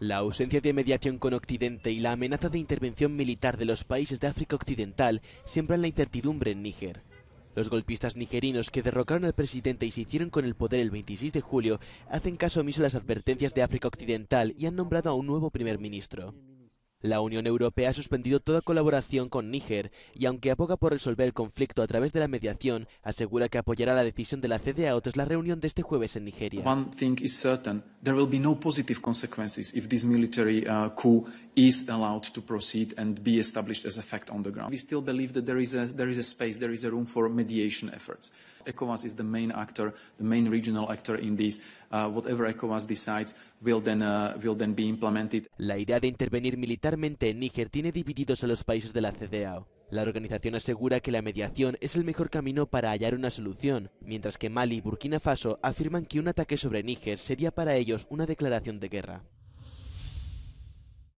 La ausencia de mediación con Occidente y la amenaza de intervención militar de los países de África Occidental siembran la incertidumbre en Níger. Los golpistas nigerinos que derrocaron al presidente y se hicieron con el poder el 26 de julio hacen caso omiso a las advertencias de África Occidental y han nombrado a un nuevo primer ministro. La Unión Europea ha suspendido toda colaboración con Níger y aunque aboga por resolver el conflicto a través de la mediación, asegura que apoyará la decisión de la CDAO tras la reunión de este jueves en Nigeria. One thing is certain, there will be no positive consequences if this military uh, coup is allowed to proceed and be established as a fact on the ground. We still believe that there is a, there is a space, there is a room for mediation efforts. ECOWAS is the main actor, the main regional actor in this. Uh, whatever ECOWAS decides will then, uh, will then be implemented. La idea de intervenir militar Níger, tiene divididos a los países de la CDAO. La organización asegura que la mediación es el mejor camino para hallar una solución, mientras que Mali y Burkina Faso afirman que un ataque sobre Níger sería para ellos una declaración de guerra.